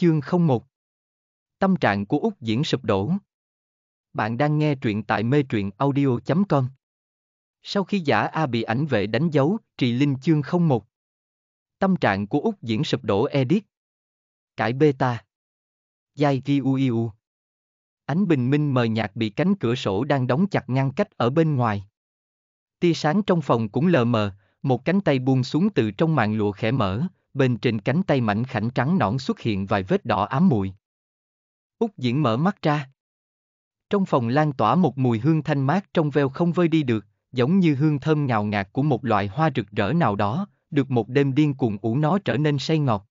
Chương 01 Tâm trạng của Úc Diễn sụp đổ Bạn đang nghe truyện tại mê truyện audio.com Sau khi giả A bị ảnh vệ đánh dấu, Trì Linh chương 01 Tâm trạng của Úc Diễn sụp đổ edit Cải beta Giai ghi u, u Ánh bình minh mờ nhạt bị cánh cửa sổ đang đóng chặt ngăn cách ở bên ngoài. Tia sáng trong phòng cũng lờ mờ, một cánh tay buông xuống từ trong màn lụa khẽ mở, bên trên cánh tay mảnh khảnh trắng nõn xuất hiện vài vết đỏ ám mùi. Úc Diễn mở mắt ra. Trong phòng lan tỏa một mùi hương thanh mát trong veo không vơi đi được, giống như hương thơm ngào ngạt của một loại hoa rực rỡ nào đó, được một đêm điên cuồng ủ nó trở nên say ngọt.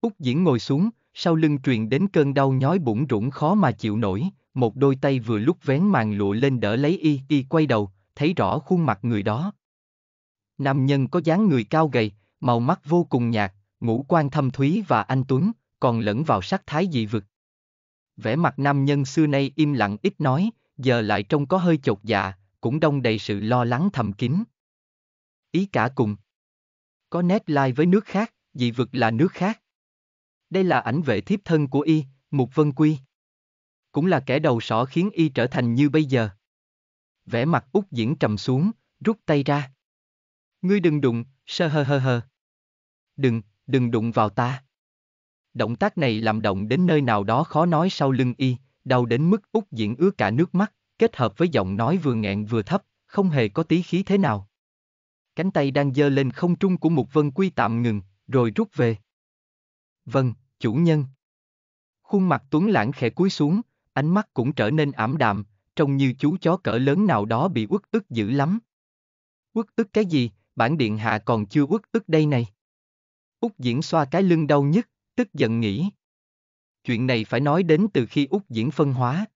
Úc Diễn ngồi xuống, sau lưng truyền đến cơn đau nhói bụng rủng khó mà chịu nổi, một đôi tay vừa lúc vén màn lụa lên đỡ lấy y y quay đầu, thấy rõ khuôn mặt người đó. Nam nhân có dáng người cao gầy, màu mắt vô cùng nhạt, ngũ quan thâm thúy và anh tuấn, còn lẫn vào sắc thái dị vực. Vẻ mặt nam nhân xưa nay im lặng ít nói, giờ lại trông có hơi chột dạ, cũng đông đầy sự lo lắng thầm kín. Ý cả cùng. Có nét lai like với nước khác, dị vực là nước khác. Đây là ảnh vệ thiếp thân của y, Mục Vân Quy. Cũng là kẻ đầu sỏ khiến y trở thành như bây giờ. Vẻ mặt út diễn trầm xuống, rút tay ra. Ngươi đừng đụng, sơ hơ hơ hơ. Đừng, đừng đụng vào ta. Động tác này làm động đến nơi nào đó khó nói sau lưng y, đau đến mức út diễn ứa cả nước mắt, kết hợp với giọng nói vừa nghẹn vừa thấp, không hề có tí khí thế nào. Cánh tay đang giơ lên không trung của Mục Vân Quy tạm ngừng, rồi rút về. Vâng, chủ nhân. Khuôn mặt Tuấn Lãng khẽ cúi xuống, ánh mắt cũng trở nên ảm đạm, trông như chú chó cỡ lớn nào đó bị uất ức dữ lắm. Uất ức cái gì, bản điện hạ còn chưa uất ức đây này. Úc Diễn xoa cái lưng đau nhất, tức giận nghĩ. Chuyện này phải nói đến từ khi Úc Diễn phân hóa.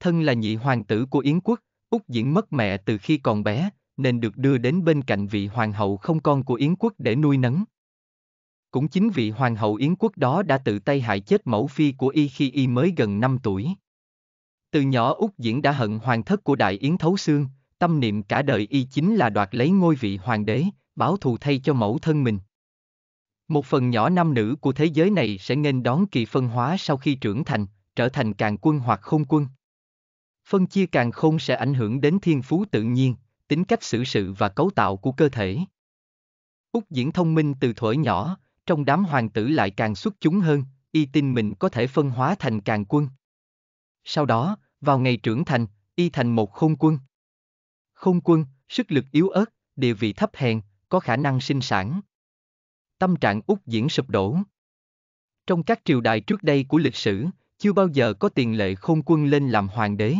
Thân là nhị hoàng tử của Yến quốc, Úc Diễn mất mẹ từ khi còn bé, nên được đưa đến bên cạnh vị hoàng hậu không con của Yến quốc để nuôi nấng. Cũng chính vị hoàng hậu Yến quốc đó đã tự tay hại chết mẫu phi của y khi y mới gần 5 tuổi. Từ nhỏ Úc Diễn đã hận hoàng thất của Đại Yến Thấu Xương, tâm niệm cả đời y chính là đoạt lấy ngôi vị hoàng đế, báo thù thay cho mẫu thân mình. Một phần nhỏ nam nữ của thế giới này sẽ nên đón kỳ phân hóa sau khi trưởng thành, trở thành càng quân hoặc không quân. Phân chia càng khôn sẽ ảnh hưởng đến thiên phú tự nhiên, tính cách xử sự và cấu tạo của cơ thể. Úc diễn thông minh từ thuở nhỏ, trong đám hoàng tử lại càng xuất chúng hơn, y tin mình có thể phân hóa thành càng quân. Sau đó, vào ngày trưởng thành, y thành một không quân. Không quân, sức lực yếu ớt, địa vị thấp hèn, có khả năng sinh sản tâm trạng Úc diễn sụp đổ. Trong các triều đại trước đây của lịch sử, chưa bao giờ có tiền lệ khôn quân lên làm hoàng đế.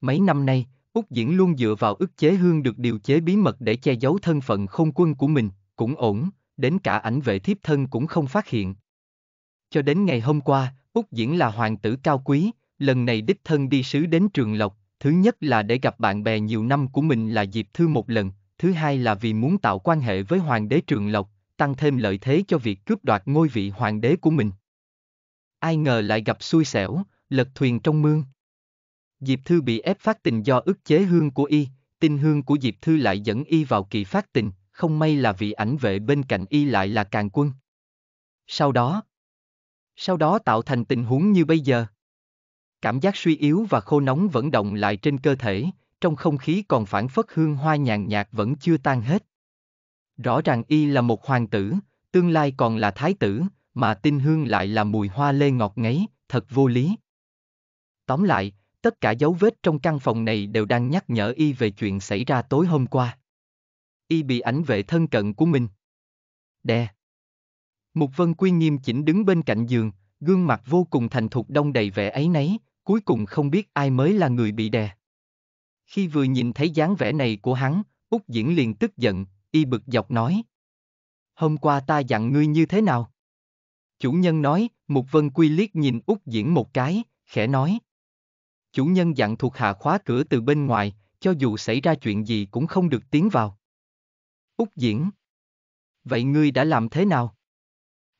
Mấy năm nay, Úc Diễn luôn dựa vào ức chế hương được điều chế bí mật để che giấu thân phận không quân của mình, cũng ổn, đến cả ảnh vệ thiếp thân cũng không phát hiện. Cho đến ngày hôm qua, Úc Diễn là hoàng tử cao quý, lần này đích thân đi sứ đến Trường Lộc, thứ nhất là để gặp bạn bè nhiều năm của mình là dịp thư một lần, thứ hai là vì muốn tạo quan hệ với hoàng đế Trường Lộc, tăng thêm lợi thế cho việc cướp đoạt ngôi vị hoàng đế của mình. Ai ngờ lại gặp xui xẻo, lật thuyền trong mương. Diệp Thư bị ép phát tình do ức chế hương của y, tình hương của Diệp Thư lại dẫn y vào kỳ phát tình, không may là vị ảnh vệ bên cạnh y lại là càng quân. Sau đó, sau đó tạo thành tình huống như bây giờ. Cảm giác suy yếu và khô nóng vẫn động lại trên cơ thể, trong không khí còn phản phất hương hoa nhàn nhạt vẫn chưa tan hết. Rõ ràng y là một hoàng tử, tương lai còn là thái tử, mà tinh hương lại là mùi hoa lê ngọt ngấy, thật vô lý. Tóm lại, tất cả dấu vết trong căn phòng này đều đang nhắc nhở y về chuyện xảy ra tối hôm qua. Y bị ảnh vệ thân cận của mình. Đè. Mục Vân Quy nghiêm chỉnh đứng bên cạnh giường, gương mặt vô cùng thành thục đông đầy vẻ ấy nấy, cuối cùng không biết ai mới là người bị đè. Khi vừa nhìn thấy dáng vẻ này của hắn, Úc Diễn liền tức giận, y bực dọc nói. Hôm qua ta dặn ngươi như thế nào? Chủ nhân nói, Mục Vân Quy liếc nhìn Úc Diễn một cái, khẽ nói. Chủ nhân dặn thuộc hạ khóa cửa từ bên ngoài, cho dù xảy ra chuyện gì cũng không được tiến vào. Úc Diễn Vậy ngươi đã làm thế nào?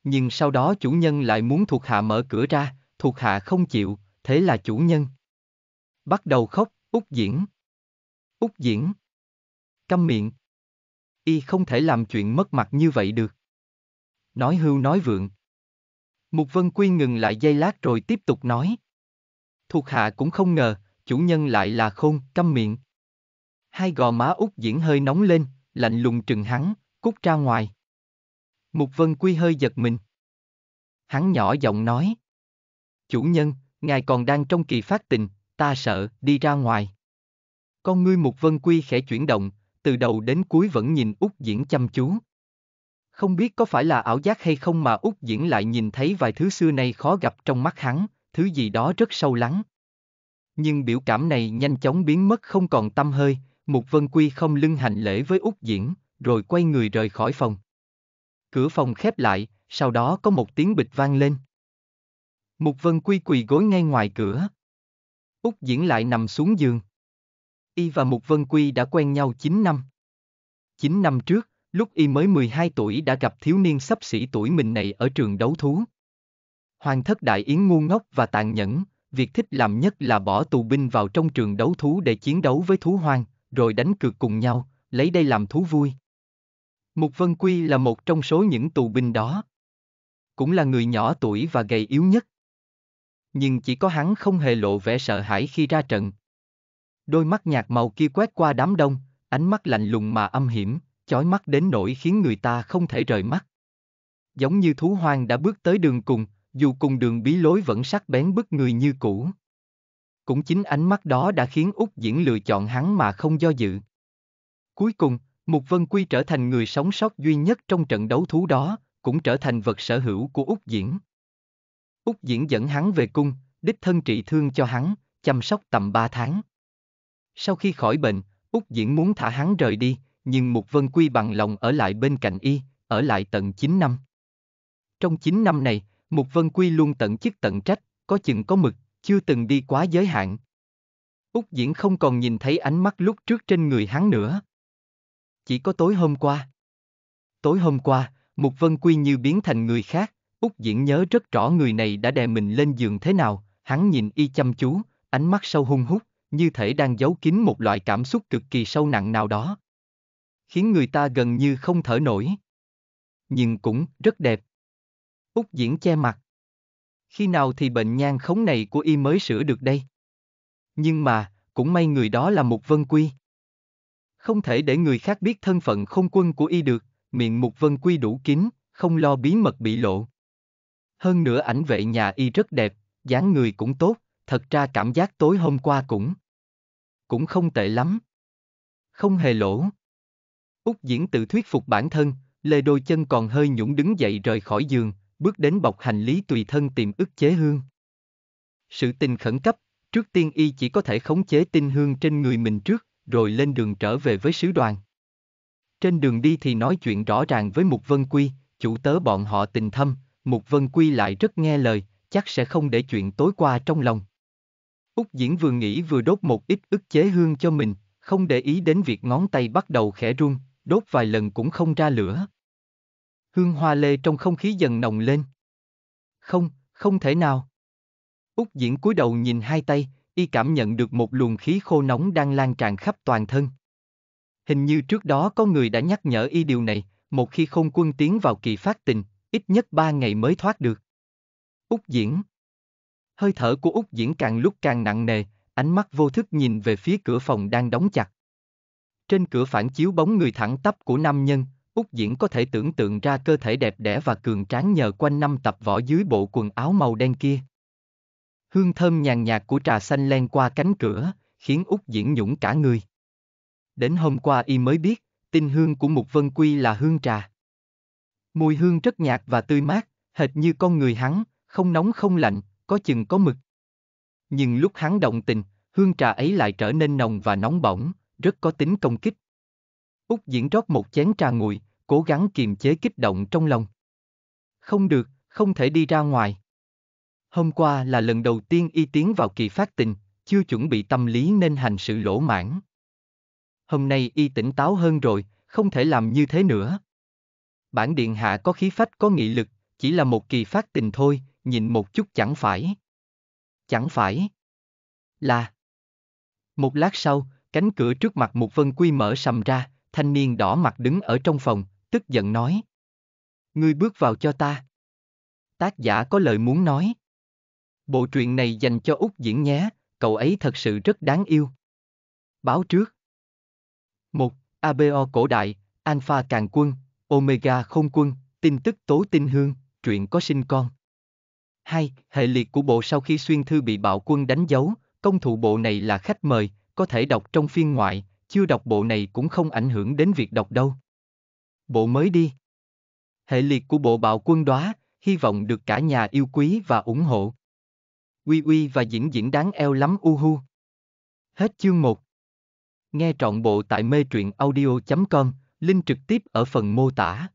Nhưng sau đó chủ nhân lại muốn thuộc hạ mở cửa ra, thuộc hạ không chịu, thế là chủ nhân. Bắt đầu khóc, Úc Diễn. Úc Diễn. Câm miệng, y không thể làm chuyện mất mặt như vậy được. Nói hưu nói vượng. Mục Vân Quy ngừng lại giây lát rồi tiếp tục nói. Thuộc hạ cũng không ngờ, chủ nhân lại là khôn, câm miệng. Hai gò má út diễn hơi nóng lên, lạnh lùng trừng hắn, cút ra ngoài. Mục Vân Quy hơi giật mình. Hắn nhỏ giọng nói. Chủ nhân, ngài còn đang trong kỳ phát tình, ta sợ, đi ra ngoài. Con ngươi Mục Vân Quy khẽ chuyển động, từ đầu đến cuối vẫn nhìn út Diễn chăm chú. Không biết có phải là ảo giác hay không mà út Diễn lại nhìn thấy vài thứ xưa nay khó gặp trong mắt hắn, thứ gì đó rất sâu lắng. Nhưng biểu cảm này nhanh chóng biến mất không còn tâm hơi, Mục Vân Quy không lưng hành lễ với út Diễn, rồi quay người rời khỏi phòng. Cửa phòng khép lại, sau đó có một tiếng bịch vang lên. Mục Vân Quy quỳ gối ngay ngoài cửa. Úc Diễn lại nằm xuống giường. Y và Mục Vân Quy đã quen nhau 9 năm. 9 năm trước, lúc Y mới 12 tuổi đã gặp thiếu niên sắp xỉ tuổi mình này ở trường đấu thú. Hoàng thất đại yến ngu ngốc và tàn nhẫn, việc thích làm nhất là bỏ tù binh vào trong trường đấu thú để chiến đấu với thú hoang, rồi đánh cược cùng nhau, lấy đây làm thú vui. Mục Vân Quy là một trong số những tù binh đó. Cũng là người nhỏ tuổi và gầy yếu nhất. Nhưng chỉ có hắn không hề lộ vẻ sợ hãi khi ra trận, Đôi mắt nhạt màu kia quét qua đám đông, ánh mắt lạnh lùng mà âm hiểm, chói mắt đến nỗi khiến người ta không thể rời mắt. Giống như thú hoang đã bước tới đường cùng, dù cùng đường bí lối vẫn sắc bén bức người như cũ. Cũng chính ánh mắt đó đã khiến Úc Diễn lựa chọn hắn mà không do dự. Cuối cùng, Mục Vân Quy trở thành người sống sót duy nhất trong trận đấu thú đó, cũng trở thành vật sở hữu của Úc Diễn. Úc Diễn dẫn hắn về cung, đích thân trị thương cho hắn, chăm sóc tầm 3 tháng. Sau khi khỏi bệnh, Úc Diễn muốn thả hắn rời đi, nhưng Mục Vân Quy bằng lòng ở lại bên cạnh y, ở lại tận 9 năm. Trong 9 năm này, Mục Vân Quy luôn tận chức tận trách, có chừng có mực, chưa từng đi quá giới hạn. Úc Diễn không còn nhìn thấy ánh mắt lúc trước trên người hắn nữa. Chỉ có tối hôm qua. Tối hôm qua, Mục Vân Quy như biến thành người khác, Úc Diễn nhớ rất rõ người này đã đè mình lên giường thế nào, hắn nhìn y chăm chú, ánh mắt sâu hung hút, như thể đang giấu kín một loại cảm xúc cực kỳ sâu nặng nào đó. Khiến người ta gần như không thở nổi. Nhưng cũng rất đẹp. út Diễn che mặt. Khi nào thì bệnh nhang khống này của y mới sửa được đây? Nhưng mà, cũng may người đó là một vân quy. Không thể để người khác biết thân phận không quân của y được, miệng một vân quy đủ kín, không lo bí mật bị lộ. Hơn nữa ảnh vệ nhà y rất đẹp, dáng người cũng tốt, thật ra cảm giác tối hôm qua cũng cũng không tệ lắm. Không hề lỗ. Úc Diễn tự thuyết phục bản thân, lê đôi chân còn hơi nhũng đứng dậy rời khỏi giường, bước đến bọc hành lý tùy thân tìm ức chế hương. Sự tình khẩn cấp, trước tiên y chỉ có thể khống chế tinh hương trên người mình trước, rồi lên đường trở về với sứ đoàn. Trên đường đi thì nói chuyện rõ ràng với Mục Vân Quy, chủ tớ bọn họ tình thâm, Mục Vân Quy lại rất nghe lời, chắc sẽ không để chuyện tối qua trong lòng. Úc Diễn vừa nghĩ vừa đốt một ít ức chế hương cho mình, không để ý đến việc ngón tay bắt đầu khẽ run, đốt vài lần cũng không ra lửa. Hương hoa lê trong không khí dần nồng lên. Không, không thể nào. Úc Diễn cúi đầu nhìn hai tay, y cảm nhận được một luồng khí khô nóng đang lan tràn khắp toàn thân. Hình như trước đó có người đã nhắc nhở y điều này, một khi không quân tiến vào kỳ phát tình, ít nhất ba ngày mới thoát được. Úc Diễn Hơi thở của Úc Diễn càng lúc càng nặng nề, ánh mắt vô thức nhìn về phía cửa phòng đang đóng chặt. Trên cửa phản chiếu bóng người thẳng tắp của nam nhân, Úc Diễn có thể tưởng tượng ra cơ thể đẹp đẽ và cường tráng nhờ quanh năm tập võ dưới bộ quần áo màu đen kia. Hương thơm nhàn nhạt của trà xanh len qua cánh cửa, khiến Úc Diễn nhũng cả người. Đến hôm qua y mới biết, tinh hương của Mục Vân Quy là hương trà. Mùi hương rất nhạt và tươi mát, hệt như con người hắn, không nóng không lạnh, có chừng có mực. Nhưng lúc hắn động tình, hương trà ấy lại trở nên nồng và nóng bỏng, rất có tính công kích. Úc diễn rót một chén trà nguội, cố gắng kiềm chế kích động trong lòng. Không được, không thể đi ra ngoài. Hôm qua là lần đầu tiên y tiến vào kỳ phát tình, chưa chuẩn bị tâm lý nên hành sự lỗ mãn. Hôm nay y tỉnh táo hơn rồi, không thể làm như thế nữa. Bản điện hạ có khí phách có nghị lực, chỉ là một kỳ phát tình thôi, nhìn một chút chẳng phải. Chẳng phải là. Một lát sau, cánh cửa trước mặt một Vân Quy mở sầm ra, thanh niên đỏ mặt đứng ở trong phòng, tức giận nói. Ngươi bước vào cho ta. Tác giả có lời muốn nói. Bộ truyện này dành cho Úc diễn nhé, cậu ấy thật sự rất đáng yêu. Báo trước. một ABO cổ đại, Alpha càng quân, Omega không quân, tin tức tố tinh hương, truyện có sinh con. 2. Hệ liệt của bộ sau khi xuyên thư bị bạo quân đánh dấu, công thụ bộ này là khách mời, có thể đọc trong phiên ngoại, chưa đọc bộ này cũng không ảnh hưởng đến việc đọc đâu. Bộ mới đi. Hệ liệt của bộ bạo quân đóa, hy vọng được cả nhà yêu quý và ủng hộ. Uy uy và diễn diễn đáng eo lắm u hu. Hết chương 1. Nghe trọn bộ tại mê truyện audio.com, link trực tiếp ở phần mô tả.